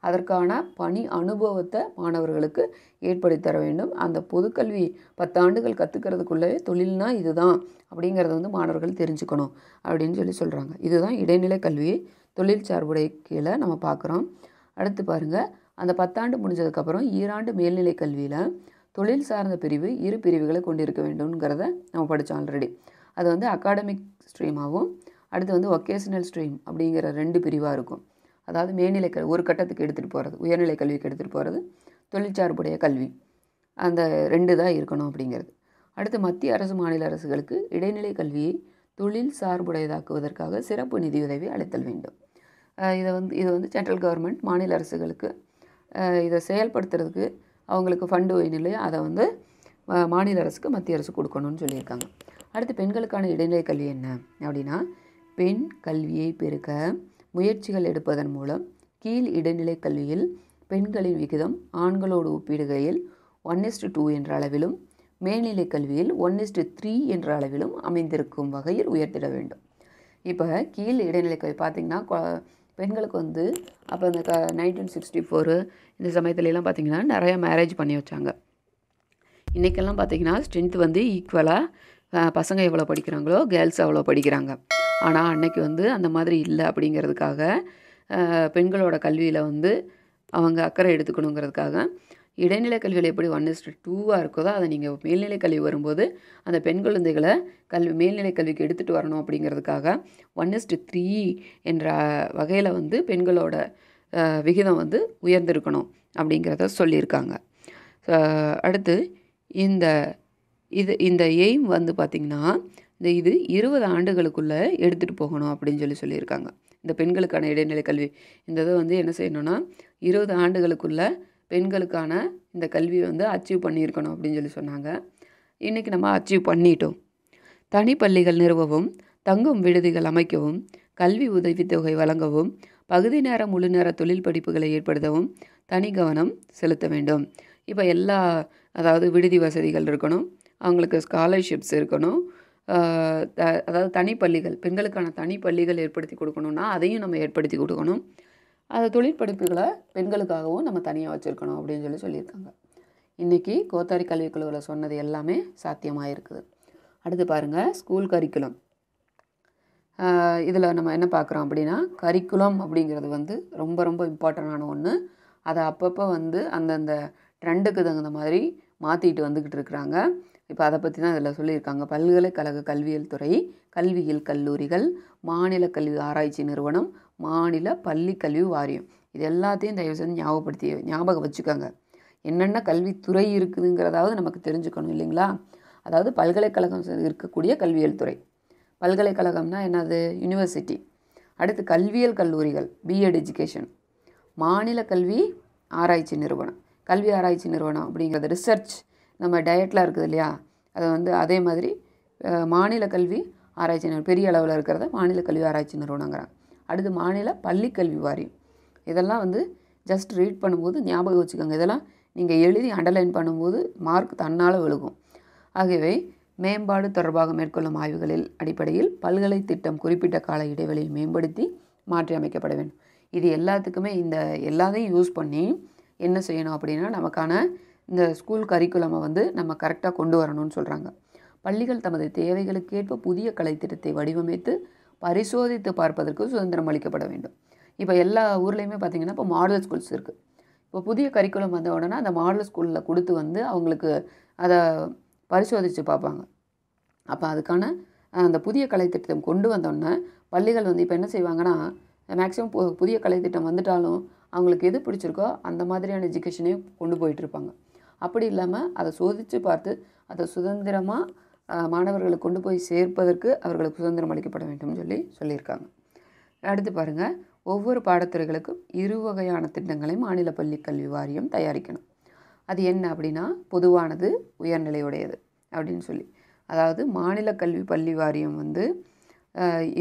Speaker 1: அதற்கான பணி அனுபவத்தை மாணவர்களுக்கு ஏற்படுத்தி தர வேண்டும் அந்த பொதுக்கல்வி பத்தாண்டுகள் கற்றுக்கிறதுக்குள்ளவே தொழில்னா இதுதான் அப்படிங்கிறத வந்து மாணவர்கள் தெரிஞ்சுக்கணும் அப்படின்னு சொல்லி சொல்கிறாங்க இதுதான் இடைநிலை கல்வியை தொழில் சார்புடைய கீழே நம்ம பார்க்குறோம் அடுத்து பாருங்கள் அந்த பத்தாண்டு முடிஞ்சதுக்கப்புறம் ஈராண்டு மேல்நிலை கல்வியில் தொழில் சார்ந்த பிரிவு இரு பிரிவுகளை கொண்டிருக்க வேண்டும்ங்கிறத நம்ம படித்தோம் ஆல்ரெடி அது வந்து அகாடமிக் ஸ்ட்ரீமாகவும் அடுத்து வந்து ஒகேஷனல் ஸ்ட்ரீம் அப்படிங்கிற ரெண்டு பிரிவாக இருக்கும் அதாவது மேல்நிலை கல்வி ஒரு கட்டத்துக்கு எடுத்துகிட்டு போகிறது உயர்நிலை கல்விக்கு எடுத்துகிட்டு போகிறது தொழிற்சார்புடைய கல்வி அந்த ரெண்டு தான் இருக்கணும் அப்படிங்கிறது அடுத்து மத்திய அரசு மாநில அரசுகளுக்கு இடைநிலை கல்வியை தொழில் சார்புடையதாக்குவதற்காக சிறப்பு நிதியுதவி அளித்தல் வேண்டும் இதை வந்து இது வந்து சென்ட்ரல் கவர்மெண்ட் மாநில அரசுகளுக்கு இதை செயல்படுத்துறதுக்கு அவங்களுக்கு ஃபண்டு வேணும் இல்லையா அதை வந்து மாநில அரசுக்கு மத்திய அரசு கொடுக்கணும்னு சொல்லியிருக்காங்க அடுத்து பெண்களுக்கான இடைநிலை கல்வி என்ன அப்படின்னா பெண் கல்வியை பெருக்க முயற்சிகள் எடுப்பதன் மூலம் கீழ் இடைநிலை கல்வியில் பெண்களின் விகிதம் ஆண்களோடு ஒப்பிடுகையில் ஒன் எஸ்டு டூ என்ற அளவிலும் மேல்நிலை கல்வியில் ஒன் எஸ்டு த்ரீ என்ற அளவிலும் அமைந்திருக்கும் வகையில் உயர்த்திட வேண்டும் இப்போ கீழ் இடைநிலை கல்வி பார்த்திங்கன்னா பெண்களுக்கு வந்து அப்போ இந்த க நைன்டீன் சிக்ஸ்டி ஃபோரு இந்த சமயத்துலலாம் பார்த்திங்கன்னா நிறையா மேரேஜ் பண்ணி வச்சாங்க இன்றைக்கெல்லாம் பார்த்திங்கன்னா ஸ்ட்ரென்த் வந்து ஈக்குவலாக பசங்க எவ்வளோ படிக்கிறாங்களோ கேர்ள்ஸ் அவ்வளோ படிக்கிறாங்க ஆனால் அன்னைக்கு வந்து அந்த மாதிரி இல்லை அப்படிங்கிறதுக்காக பெண்களோட கல்வியில் வந்து அவங்க அக்கறை எடுத்துக்கணுங்கிறதுக்காக இடைநிலை கல்வியில் எப்படி ஒன் இஸ்ட் டூவாக இருக்கோதோ அதை நீங்கள் மேல்நிலை கல்வி வரும்போது அந்த பெண் குழந்தைகளை கல்வி மேல்நிலை கல்விக்கு எடுத்துகிட்டு வரணும் அப்படிங்கிறதுக்காக ஒன் இஸ்ட் த்ரீ என்ற வகையில் வந்து பெண்களோட விகிதம் வந்து உயர்ந்திருக்கணும் அப்படிங்கிறத சொல்லியிருக்காங்க அடுத்து இந்த இது இந்த எய்ம் வந்து பார்த்திங்கன்னா இந்த இது இருபது ஆண்டுகளுக்குள்ளே எடுத்துகிட்டு போகணும் அப்படின்னு சொல்லி சொல்லியிருக்காங்க இந்த பெண்களுக்கான இடைநிலை கல்வி இந்த இதை வந்து என்ன செய்யணும்னா இருபது ஆண்டுகளுக்குள்ளே பெண்களுக்கான இந்த கல்வியை வந்து அச்சீவ் பண்ணியிருக்கணும் அப்படின்னு சொல்லி சொன்னாங்க இன்றைக்கி நம்ம அச்சீவ் பண்ணிட்டோம் தனிப்பள்ளிகள் நிறுவவும் தங்கும் விடுதிகள் அமைக்கவும் கல்வி உதவித்தொகை வழங்கவும் பகுதி நேர முழு நேர தொழில் படிப்புகளை ஏற்படுத்தவும் தனி கவனம் செலுத்த வேண்டும் இப்போ எல்லா அதாவது விடுதி வசதிகள் இருக்கணும் அவங்களுக்கு ஸ்காலர்ஷிப்ஸ் இருக்கணும் அதாவது தனி பள்ளிகள் பெண்களுக்கான தனி பள்ளிகள் ஏற்படுத்தி கொடுக்கணுன்னா அதையும் நம்ம ஏற்படுத்தி கொடுக்கணும் அந்த தொழிற்படிப்புகளை பெண்களுக்காகவும் நம்ம தனியாக வச்சுருக்கணும் அப்படின்னு சொல்லி சொல்லியிருக்காங்க இன்றைக்கி கோத்தாரி கல்விக்குழுவில் குழுவில் சொன்னது எல்லாமே சாத்தியமாக இருக்குது அடுத்து பாருங்கள் ஸ்கூல் கரிக்குலம் இதில் நம்ம என்ன பார்க்குறோம் அப்படின்னா கரிக்குலம் அப்படிங்கிறது வந்து ரொம்ப ரொம்ப இம்பார்ட்டண்டான ஒன்று அதை அப்பப்போ வந்து அந்தந்த ட்ரெண்டுக்கு தகுந்த மாதிரி மாற்றிட்டு வந்துக்கிட்டு இருக்கிறாங்க இப்போ அதை பற்றி தான் இதில் சொல்லியிருக்காங்க பல்கலைக்கழக கல்வியல் துறை கல்வியியல் கல்லூரிகள் மாநில கல்வி ஆராய்ச்சி நிறுவனம் மாநில பள்ளி கல்வி வாரியம் இது எல்லாத்தையும் தயவு செஞ்சு ஞாபகப்படுத்தி ஞாபகம் வச்சுக்கோங்க என்னென்ன கல்வித்துறை இருக்குதுங்கிறதாவது நமக்கு தெரிஞ்சுக்கணும் இல்லைங்களா அதாவது பல்கலைக்கழகம் இருக்கக்கூடிய கல்வியியல் துறை பல்கலைக்கழகம்னா என்னது யூனிவர்சிட்டி அடுத்து கல்வியல் கல்லூரிகள் பிஎட் எஜுகேஷன் மாநில கல்வி ஆராய்ச்சி நிறுவனம் கல்வி ஆராய்ச்சி நிறுவனம் அப்படிங்கிறது ரிசர்ச் நம்ம டயட்டில் இருக்குது இல்லையா அதை வந்து அதே மாதிரி மாநில கல்வி ஆராய்ச்சி நிறுவனம் பெரிய அளவில் இருக்கிறத மாநில கல்வி ஆராய்ச்சி நிறுவனங்கிறாங்க அடுத்து மாநில பள்ளிக்கல்வி வாரியம் இதெல்லாம் வந்து ஜஸ்ட் ரீட் பண்ணும்போது ஞாபகம் வச்சுக்கோங்க இதெல்லாம் நீங்கள் எழுதி அண்டர்லைன் பண்ணும்போது மார்க் தன்னால் விழுகும் ஆகவே மேம்பாடு தொடர்பாக மேற்கொள்ளும் ஆய்வுகளில் அடிப்படையில் பல்கலை திட்டம் குறிப்பிட்ட கால இடைவெளியை மேம்படுத்தி மாற்றி அமைக்கப்பட வேண்டும் இது எல்லாத்துக்குமே இந்த எல்லாத்தையும் யூஸ் பண்ணி என்ன செய்யணும் அப்படின்னா நமக்கான இந்த ஸ்கூல் கரிக்குலமை வந்து நம்ம கரெக்டாக கொண்டு வரணும்னு சொல்கிறாங்க பள்ளிகள் தமது தேவைகளுக்கேற்ப புதிய கலைத்திட்டத்தை வடிவமைத்து பரிசோதித்து பார்ப்பதற்கு சுதந்திரம் அளிக்கப்பட வேண்டும் இப்போ எல்லா ஊர்லேயுமே பார்த்திங்கன்னா இப்போ மாடல் ஸ்கூல்ஸ் இருக்குது இப்போ புதிய கரிக்குலம் வந்த உடனே அந்த மாடல் ஸ்கூலில் கொடுத்து வந்து அவங்களுக்கு அதை பரிசோதித்து பார்ப்பாங்க அப்போ அதுக்கான அந்த புதிய கலைத்திட்டம் கொண்டு வந்தோடனே பள்ளிகள் வந்து இப்போ என்ன செய்வாங்கன்னா மேக்ஸிமம் புதிய கலைத்திட்டம் வந்துட்டாலும் அவங்களுக்கு எது பிடிச்சிருக்கோ அந்த மாதிரியான எஜுகேஷனையும் கொண்டு போயிட்டுருப்பாங்க அப்படி இல்லாமல் அதை சோதித்து பார்த்து அதை சுதந்திரமாக மாணவர்களை கொண்டு போய் சேர்ப்பதற்கு அவர்களுக்கு சுதந்திரம் அளிக்கப்பட வேண்டும் சொல்லி சொல்லியிருக்காங்க அடுத்து பாருங்கள் ஒவ்வொரு பாடத்துறைகளுக்கும் இரு வகையான திட்டங்களை மாநில பள்ளி கல்வி வாரியம் தயாரிக்கணும் அது என்ன அப்படின்னா பொதுவானது உயர்நிலையுடையது அப்படின்னு சொல்லி அதாவது மாநில கல்வி பள்ளி வாரியம் வந்து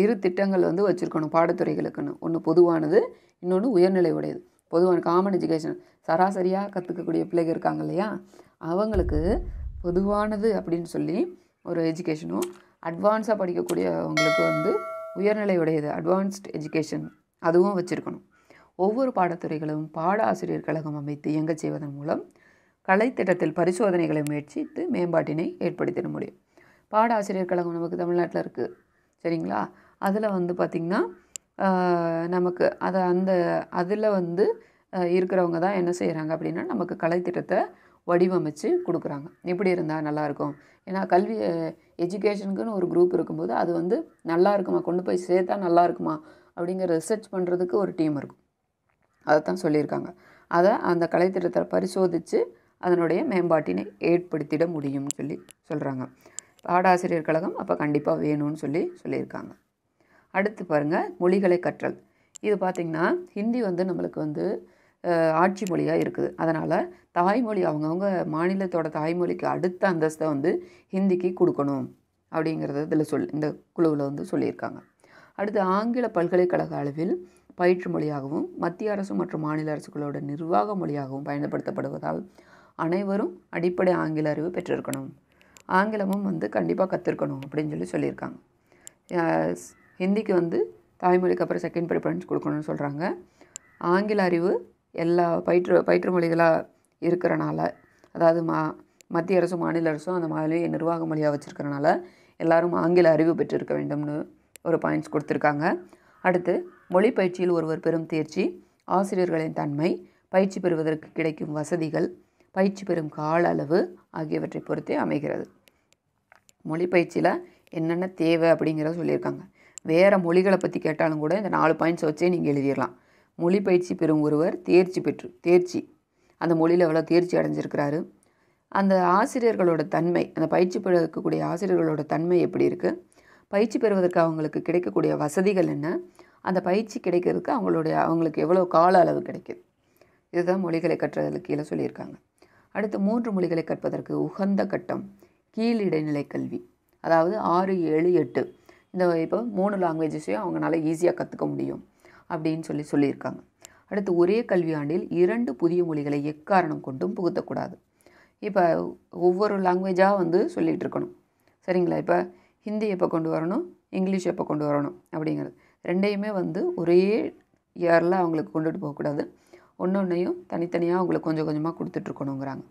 Speaker 1: இரு திட்டங்கள் வந்து வச்சுருக்கணும் பாடத்துறைகளுக்குன்னு ஒன்று பொதுவானது இன்னொன்று உயர்நிலை உடையது பொதுவான காமன் எஜுகேஷன் சராசரியாக கற்றுக்கக்கூடிய பிள்ளைங்க இருக்காங்க இல்லையா அவங்களுக்கு பொதுவானது அப்படின்னு சொல்லி ஒரு எஜுகேஷனும் அட்வான்ஸாக படிக்கக்கூடியவங்களுக்கு வந்து உயர்நிலையுடையது அட்வான்ஸ்ட் எஜுகேஷன் அதுவும் வச்சுருக்கணும் ஒவ்வொரு பாடத்துறைகளும் பாட ஆசிரியர் கழகம் அமைத்து இயங்கச் செய்வதன் மூலம் கலைத்திட்டத்தில் பரிசோதனைகளை முயற்சித்து மேம்பாட்டினை ஏற்படுத்திட முடியும் பாட ஆசிரியர் கழகம் நமக்கு தமிழ்நாட்டில் இருக்குது சரிங்களா அதில் வந்து பார்த்திங்கன்னா நமக்கு அதை அந்த அதில் வந்து இருக்கிறவங்க தான் என்ன செய்கிறாங்க அப்படின்னா நமக்கு கலைத்திட்டத்தை வடிவமைச்சு கொடுக்குறாங்க இப்படி இருந்தால் நல்லாயிருக்கும் ஏன்னா கல்வி எஜுகேஷனுக்குன்னு ஒரு குரூப் இருக்கும்போது அது வந்து நல்லா இருக்குமா கொண்டு போய் சேர்த்தா நல்லா இருக்குமா அப்படிங்கிற ரிசர்ச் பண்ணுறதுக்கு ஒரு டீம் இருக்கும் அதை தான் சொல்லியிருக்காங்க அதை அந்த கலைத்திட்டத்தை பரிசோதித்து அதனுடைய மேம்பாட்டினை ஏற்படுத்திட முடியும்னு சொல்லி சொல்கிறாங்க பாடாசிரியர் கழகம் அப்போ கண்டிப்பாக வேணும்னு சொல்லி சொல்லியிருக்காங்க அடுத்து பாருங்கள் மொழிகளை கற்றல் இது பார்த்திங்கன்னா ஹிந்தி வந்து நம்மளுக்கு வந்து ஆட்சி மொழியாக இருக்குது அதனால் தாய்மொழி அவங்கவுங்க மாநிலத்தோட தாய்மொழிக்கு அடுத்த அந்தஸ்தை வந்து ஹிந்திக்கு கொடுக்கணும் அப்படிங்கிறத இதில் சொல் இந்த குழுவில் வந்து சொல்லியிருக்காங்க அடுத்து ஆங்கில பல்கலைக்கழக அளவில் பயிற்று மொழியாகவும் மத்திய அரசு மற்றும் மாநில அரசுகளோட நிர்வாக மொழியாகவும் பயன்படுத்தப்படுவதால் அனைவரும் அடிப்படை ஆங்கில அறிவு பெற்றிருக்கணும் ஆங்கிலமும் வந்து கண்டிப்பாக கற்றுருக்கணும் அப்படின்னு சொல்லி சொல்லியிருக்காங்க ஹிந்திக்கு வந்து தாய்மொழிக்கு அப்புறம் செகண்ட் ப்ரிஃபரன்ஸ் கொடுக்கணும்னு சொல்கிறாங்க ஆங்கில அறிவு எல்லா பயிற்று பயிற்று மொழிகளாக இருக்கிறனால அதாவது மா மத்திய அரசும் மாநில அரசும் அந்த மாதிரி நிர்வாக மொழியாக வச்சுருக்கறனால எல்லாரும் ஆங்கில அறிவு பெற்றிருக்க வேண்டும்னு ஒரு பாயிண்ட்ஸ் கொடுத்துருக்காங்க அடுத்து மொழி பயிற்சியில் ஒருவர் பெறும் தேர்ச்சி ஆசிரியர்களின் தன்மை பயிற்சி பெறுவதற்கு கிடைக்கும் வசதிகள் பயிற்சி பெறும் கால அளவு ஆகியவற்றை பொறுத்தே அமைகிறது மொழி பயிற்சியில் என்னென்ன தேவை அப்படிங்கிறத சொல்லியிருக்காங்க வேறு மொழிகளை பற்றி கேட்டாலும் கூட இந்த நாலு பாயிண்ட்ஸ் வச்சே நீங்கள் எழுதிடலாம் மொழி பயிற்சி பெறும் ஒருவர் தேர்ச்சி பெற்று தேர்ச்சி அந்த மொழியில் எவ்வளோ தேர்ச்சி அடைஞ்சிருக்கிறாரு அந்த ஆசிரியர்களோட தன்மை அந்த பயிற்சி பெறக்கூடிய ஆசிரியர்களோட தன்மை எப்படி இருக்குது பயிற்சி பெறுவதற்கு அவங்களுக்கு கிடைக்கக்கூடிய வசதிகள் என்ன அந்த பயிற்சி கிடைக்கிறதுக்கு அவங்களுடைய அவங்களுக்கு எவ்வளோ கால அளவு கிடைக்கிது இதுதான் மொழிகளை கற்றதற்கு கீழே சொல்லியிருக்காங்க அடுத்து மூன்று மொழிகளை கற்பதற்கு உகந்த கட்டம் கீழ் இடைநிலை கல்வி அதாவது ஆறு ஏழு எட்டு இந்த இப்போ மூணு லாங்குவேஜஸையும் அவங்களால ஈஸியாக கற்றுக்க முடியும் அப்படின்னு சொல்லி சொல்லியிருக்காங்க அடுத்து ஒரே கல்வியாண்டில் இரண்டு புதிய மொழிகளை எக்காரணம் கொண்டும் புகுத்தக்கூடாது இப்போ ஒவ்வொரு லாங்குவேஜாக வந்து சொல்லிகிட்டு இருக்கணும் சரிங்களா இப்போ ஹிந்தி எப்போ கொண்டு வரணும் இங்கிலீஷ் எப்போ கொண்டு வரணும் அப்படிங்கிறது ரெண்டையுமே வந்து ஒரே இயரில் அவங்களுக்கு கொண்டுட்டு போகக்கூடாது ஒன்று ஒன்றையும் தனித்தனியாக அவங்களுக்கு கொஞ்சம் கொஞ்சமாக கொடுத்துட்ருக்கணுங்கிறாங்க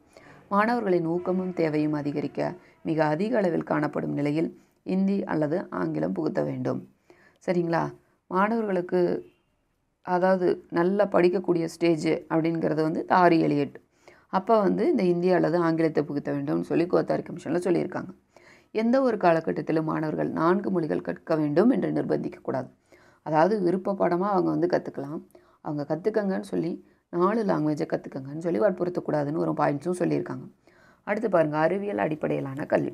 Speaker 1: மாணவர்களின் ஊக்கமும் தேவையும் அதிகரிக்க மிக அதிக அளவில் காணப்படும் நிலையில் இந்தி அல்லது ஆங்கிலம் புகுத்த வேண்டும் சரிங்களா மாணவர்களுக்கு அதாவது நல்லா படிக்கக்கூடிய ஸ்டேஜ் அப்படிங்கிறது வந்து தாரி எலியட் அப்போ வந்து இந்த இந்தியாவில் அல்லது ஆங்கிலத்தை புகுத்த வேண்டும்னு சொல்லி கோத்தாரி கமிஷனில் சொல்லியிருக்காங்க எந்த ஒரு காலகட்டத்திலும் மாணவர்கள் நான்கு மொழிகள் கற்க வேண்டும் என்று நிர்பந்திக்கக்கூடாது அதாவது விருப்ப பாடமாக அவங்க வந்து கற்றுக்கலாம் அவங்க கற்றுக்கங்கன்னு சொல்லி நாலு லாங்குவேஜை கற்றுக்கங்கன்னு சொல்லி வற்புறுத்தக்கூடாதுன்னு ஒரு பாயிண்ட்ஸும் சொல்லியிருக்காங்க அடுத்து பாருங்கள் அறிவியல் அடிப்படையிலான கல்வி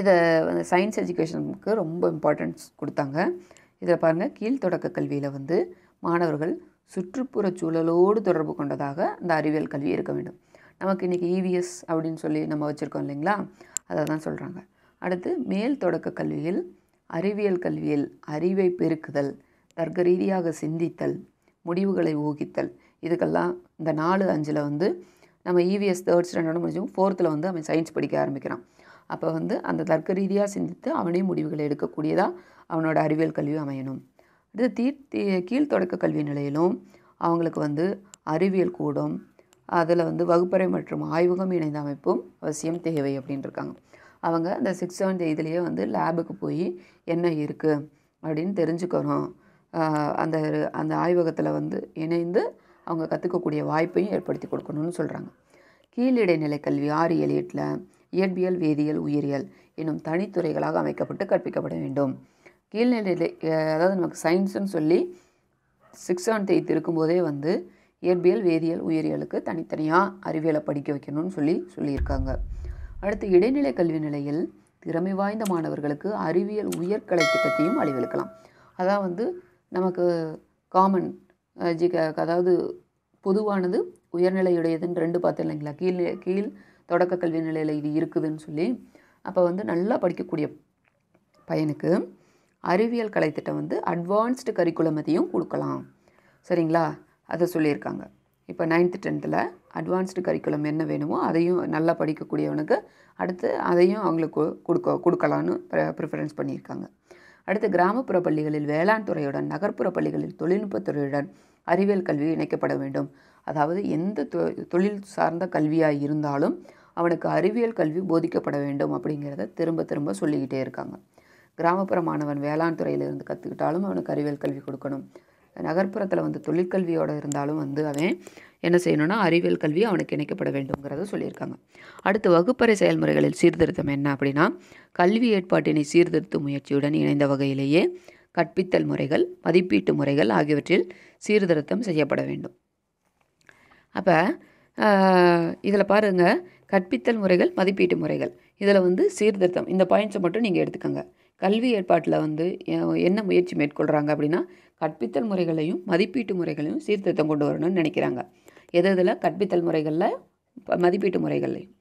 Speaker 1: இதை வந்து சயின்ஸ் எஜுகேஷனுக்கு ரொம்ப இம்பார்ட்டன்ஸ் கொடுத்தாங்க இதில் பாருங்கள் கீழ் தொடக்க கல்வியில் வந்து மாணவர்கள் சுற்றுப்புற சூழலோடு தொடர்பு கொண்டதாக அந்த அறிவியல் கல்வி இருக்க வேண்டும் நமக்கு இன்றைக்கி இவிஎஸ் e அப்படின்னு சொல்லி நம்ம வச்சுருக்கோம் இல்லைங்களா அதை தான் சொல்கிறாங்க அடுத்து மேல் தொடக்க கல்வியில் அறிவியல் கல்வியில் அறிவை பெருக்குதல் தர்க்க ரீதியாக சிந்தித்தல் முடிவுகளை ஊகித்தல் இதுக்கெல்லாம் இந்த நாலு அஞ்சில் வந்து நம்ம இவிஎஸ் e தேர்ட் ஸ்டாண்டர்டு முடிஞ்சோம் ஃபோர்த்தில் வந்து அவன் சயின்ஸ் படிக்க ஆரம்பிக்கிறான் அப்போ வந்து அந்த தர்க்க ரீதியாக சிந்தித்து அவனே முடிவுகளை எடுக்கக்கூடியதாக அவனோட அறிவியல் கல்வியும் அமையணும் அடுத்து தீ தீ தொடக்க கல்வி நிலையிலும் அவங்களுக்கு வந்து அறிவியல் கூடம் அதில் வந்து வகுப்பறை மற்றும் ஆய்வகம் இணைந்த அமைப்பும் அவசியம் தேவை இருக்காங்க அவங்க அந்த சிக்ஸ் செவன்த் இதுலேயே வந்து லேபுக்கு போய் என்ன இருக்குது அப்படின்னு தெரிஞ்சுக்கணும் அந்த அந்த ஆய்வகத்தில் வந்து இணைந்து அவங்க கற்றுக்கக்கூடிய வாய்ப்பையும் ஏற்படுத்தி கொடுக்கணும்னு சொல்கிறாங்க கீழிடைநிலை கல்வி ஆறு ஏழு எட்டில் இயற்பியல் வேதியியல் உயிரியல் எனும் தனித்துறைகளாக அமைக்கப்பட்டு கற்பிக்கப்பட வேண்டும் கீழ்நிலை அதாவது நமக்கு சயின்ஸுன்னு சொல்லி சிக்ஸ் செவன்த் எயித் இருக்கும்போதே வந்து இயற்பியல் வேதியியல் உயிரியலுக்கு தனித்தனியாக அறிவியலை படிக்க வைக்கணும்னு சொல்லி சொல்லியிருக்காங்க அடுத்து இடைநிலை கல்வி நிலையில் திறமை வாய்ந்த மாணவர்களுக்கு அறிவியல் உயர்கலை திட்டத்தையும் அளிவெடுக்கலாம் அதான் வந்து நமக்கு காமன் ஜி அதாவது பொதுவானது உயர்நிலையுடையதுன்னு ரெண்டு பார்த்தோம் இல்லைங்களா கீழ் கீழ் தொடக்க கல்வி நிலையில் இது இருக்குதுன்னு சொல்லி அப்போ வந்து நல்லா படிக்கக்கூடிய பையனுக்கு அறிவியல் கலைத்திட்டம் வந்து அட்வான்ஸ்டு கரிக்குலம் அதையும் கொடுக்கலாம் சரிங்களா அதை சொல்லியிருக்காங்க இப்போ நைன்த்து டென்த்தில் அட்வான்ஸ்டு கரிக்குலம் என்ன வேணுமோ அதையும் நல்லா படிக்கக்கூடியவனுக்கு அடுத்து அதையும் அவங்களுக்கு கொடுக்க கொடுக்கலான்னு ப்ரிஃபரன்ஸ் பண்ணியிருக்காங்க அடுத்து கிராமப்புற பள்ளிகளில் வேளாண் துறையுடன் நகர்ப்புற பள்ளிகளில் தொழில்நுட்பத்துறையுடன் அறிவியல் கல்வி இணைக்கப்பட வேண்டும் அதாவது எந்த தொழில் சார்ந்த கல்வியாக இருந்தாலும் அவனுக்கு அறிவியல் கல்வி போதிக்கப்பட வேண்டும் அப்படிங்கிறத திரும்ப திரும்ப சொல்லிக்கிட்டே இருக்காங்க கிராமப்புற மாணவன் வேளாண் துறையிலிருந்து கற்றுக்கிட்டாலும் அவனுக்கு அறிவியல் கல்வி கொடுக்கணும் நகர்ப்புறத்தில் வந்து தொழிற்கல்வியோடு இருந்தாலும் வந்து அவன் என்ன செய்யணும்னா அறிவியல் கல்வி அவனுக்கு இணைக்கப்பட வேண்டும்ங்கிறத சொல்லியிருக்காங்க அடுத்து வகுப்பறை செயல்முறைகளில் சீர்திருத்தம் என்ன அப்படின்னா கல்வி ஏற்பாட்டினை சீர்திருத்தும் முயற்சியுடன் இணைந்த வகையிலேயே கற்பித்தல் முறைகள் மதிப்பீட்டு முறைகள் ஆகியவற்றில் சீர்திருத்தம் செய்யப்பட வேண்டும் அப்போ இதில் பாருங்கள் கற்பித்தல் முறைகள் மதிப்பீட்டு முறைகள் இதில் வந்து சீர்திருத்தம் இந்த பாயிண்ட்ஸை மட்டும் நீங்கள் எடுத்துக்கோங்க கல்வி ஏற்பாட்டில் வந்து என்ன முயற்சி மேற்கொள்கிறாங்க அப்படின்னா கற்பித்தல் முறைகளையும் மதிப்பீட்டு முறைகளையும் சீர்திருத்தம் கொண்டு வரணும்னு நினைக்கிறாங்க எது இதில் கற்பித்தல் முறைகளில் மதிப்பீட்டு முறைகள்லையும்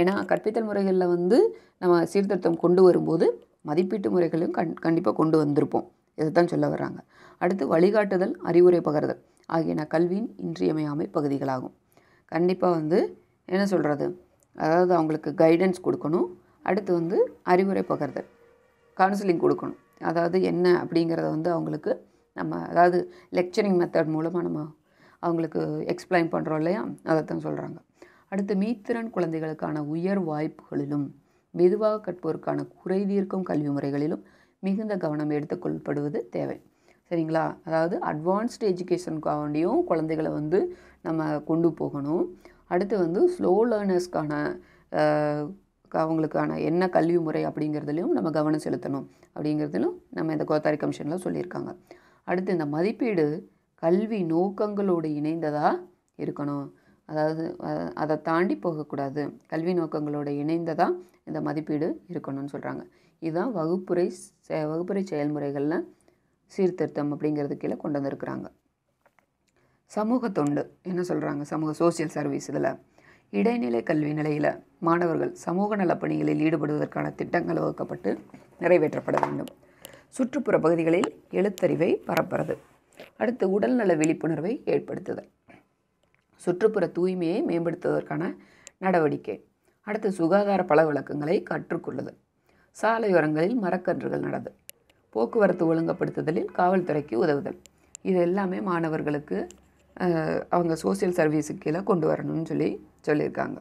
Speaker 1: ஏன்னா கற்பித்தல் முறைகளில் வந்து நம்ம சீர்திருத்தம் கொண்டு வரும்போது மதிப்பீட்டு முறைகளையும் கண் கண்டிப்பாக கொண்டு வந்திருப்போம் இதை தான் சொல்ல வர்றாங்க அடுத்து வழிகாட்டுதல் அறிவுரை பகிர்தல் ஆகியன கல்வியின் இன்றியமையாமை பகுதிகளாகும் கண்டிப்பாக வந்து என்ன சொல்கிறது அதாவது அவங்களுக்கு கைடன்ஸ் கொடுக்கணும் அடுத்து வந்து அறிவுரை பகிர்தல் கவுன்சிலிங் கொடுக்கணும் அதாவது என்ன அப்படிங்கிறத வந்து அவங்களுக்கு நம்ம அதாவது லெக்சரிங் மெத்தட் மூலமாக நம்ம அவங்களுக்கு எக்ஸ்பிளைன் பண்ணுறோம் இல்லையா அதை தான் சொல்கிறாங்க அடுத்து மீத்திறன் குழந்தைகளுக்கான உயர் வாய்ப்புகளிலும் மெதுவாக கற்போருக்கான குறை தீர்க்கும் கல்வி முறைகளிலும் மிகுந்த கவனம் எடுத்துக்கொள்ளப்படுவது தேவை சரிங்களா அதாவது அட்வான்ஸ்டு எஜுகேஷனுக்காண்டியும் குழந்தைகளை வந்து நம்ம கொண்டு போகணும் அடுத்து வந்து ஸ்லோ லேர்னர்ஸ்க்கான அவங்களுக்கான என்ன கல்வி முறை அப்படிங்கிறதுலையும் நம்ம கவனம் செலுத்தணும் அப்படிங்கிறதுலும் நம்ம இந்த கோத்தாரி கமிஷனில் சொல்லியிருக்காங்க அடுத்து இந்த மதிப்பீடு கல்வி நோக்கங்களோடு இணைந்ததாக இருக்கணும் அதாவது அதை தாண்டி போகக்கூடாது கல்வி நோக்கங்களோடு இணைந்ததாக இந்த மதிப்பீடு இருக்கணும்னு சொல்கிறாங்க இதுதான் வகுப்புரை வகுப்புரை செயல்முறைகளில் சீர்திருத்தம் அப்படிங்கிறது கீழே கொண்டு வந்திருக்கிறாங்க சமூக தொண்டு என்ன சொல்கிறாங்க சமூக சோசியல் சர்வீஸ் இதில் இடைநிலை கல்வி நிலையில் மாணவர்கள் சமூக நலப்பணிகளில் ஈடுபடுவதற்கான திட்டங்கள் வகுக்கப்பட்டு நிறைவேற்றப்பட வேண்டும் சுற்றுப்புற பகுதிகளில் எழுத்தறிவை பரப்புறது அடுத்து உடல்நல விழிப்புணர்வை ஏற்படுத்துதல் சுற்றுப்புற தூய்மையை மேம்படுத்துவதற்கான நடவடிக்கை அடுத்து சுகாதார பழவழக்கங்களை கற்றுக்கொள்ளுது சாலையோரங்களில் மரக்கன்றுகள் நடது போக்குவரத்து ஒழுங்குபடுத்துதலில் காவல்துறைக்கு உதவுதல் இது எல்லாமே மாணவர்களுக்கு அவங்க சோசியல் சர்வீஸுக்கு கீழே கொண்டு வரணும்னு சொல்லி சொல்லியிருக்காங்க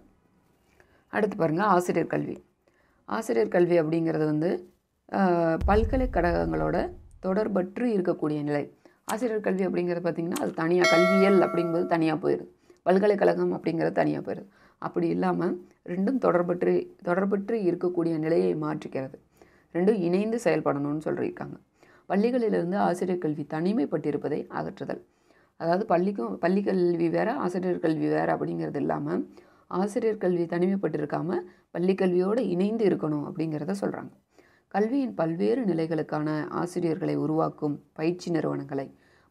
Speaker 1: அடுத்து பாருங்கள் ஆசிரியர் கல்வி ஆசிரியர் கல்வி அப்படிங்கிறது வந்து பல்கலைக்கழகங்களோட தொடர்பற்று இருக்கக்கூடிய நிலை ஆசிரியர் கல்வி அப்படிங்கிறது பார்த்திங்கன்னா அது தனியாக கல்வியல் அப்படிங்கும்போது தனியாக போயிடுது பல்கலைக்கழகம் அப்படிங்கிறது தனியாக போயிடுது அப்படி இல்லாமல் ரெண்டும் தொடர்பற்று தொடர்பற்று இருக்கக்கூடிய நிலையை மாற்றிக்கிறது ரெண்டும் இணைந்து செயல்படணும்னு சொல்லியிருக்காங்க பள்ளிகளிலிருந்து ஆசிரியர் கல்வி தனிமைப்பட்டிருப்பதை அகற்றுதல் அதாவது பள்ளிக்கும் பள்ளி கல்வி வேறு ஆசிரியர் கல்வி வேறு அப்படிங்கிறது இல்லாமல் ஆசிரியர் கல்வி தனிமைப்பட்டிருக்காமல் பள்ளிக்கல்வியோடு இணைந்து இருக்கணும் அப்படிங்கிறத சொல்கிறாங்க கல்வியின் பல்வேறு நிலைகளுக்கான ஆசிரியர்களை உருவாக்கும் பயிற்சி நிறுவனங்களை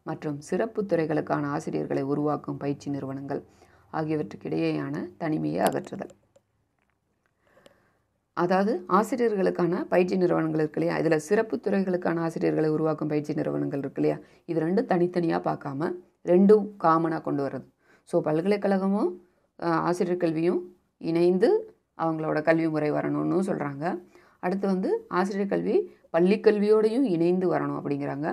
Speaker 1: மற்றும் சிறப்பு துறைகளுக்கான ஆசிரியர்களை உருவாக்கும் பயிற்சி நிறுவனங்கள் ஆகியவற்றுக்கிடையேயான தனிமையை அகற்றுதல் அதாவது ஆசிரியர்களுக்கான பயிற்சி நிறுவனங்கள் இருக்கு இல்லையா இதில் சிறப்பு துறைகளுக்கான ஆசிரியர்களை உருவாக்கும் பயிற்சி நிறுவனங்கள் இருக்கு இல்லையா இது ரெண்டும் தனித்தனியாக பார்க்காம ரெண்டும் காமனாக கொண்டு வர்றது ஸோ பல்கலைக்கழகமும் ஆசிரியர் கல்வியும் இணைந்து அவங்களோட கல்வி முறை வரணும்னு சொல்கிறாங்க அடுத்து வந்து ஆசிரியர் கல்வி பள்ளி கல்வியோடையும் இணைந்து வரணும் அப்படிங்கிறாங்க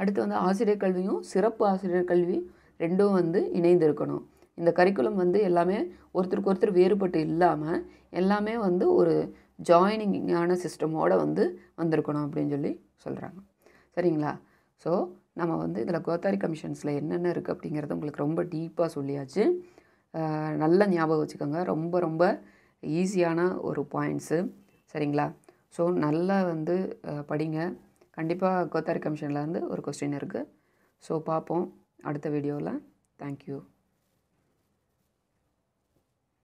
Speaker 1: அடுத்து வந்து ஆசிரியர் கல்வியும் சிறப்பு ஆசிரியர் கல்வி ரெண்டும் வந்து இணைந்து இருக்கணும் இந்த கரிக்குலம் வந்து எல்லாமே ஒருத்தருக்கு ஒருத்தர் வேறுபட்டு இல்லாமல் எல்லாமே வந்து ஒரு ஜாயினிங்கான சிஸ்டமோடு வந்து வந்திருக்கணும் அப்படின்னு சொல்லி சொல்கிறாங்க சரிங்களா ஸோ நம்ம வந்து இதில் கோத்தாரி கமிஷன்ஸில் என்னென்ன இருக்குது அப்படிங்கிறது உங்களுக்கு ரொம்ப டீப்பாக சொல்லியாச்சு நல்ல ஞாபகம் வச்சுக்கோங்க ரொம்ப ரொம்ப ஈஸியான ஒரு பாயிண்ட்ஸு சரிங்களா ஸோ நல்லா வந்து படிங்க கண்டிப்பாக கோத்தாரி கமிஷனில் வந்து ஒரு கொஸ்டின் இருக்குது ஸோ பார்ப்போம் அடுத்த வீடியோவில் தேங்க்யூ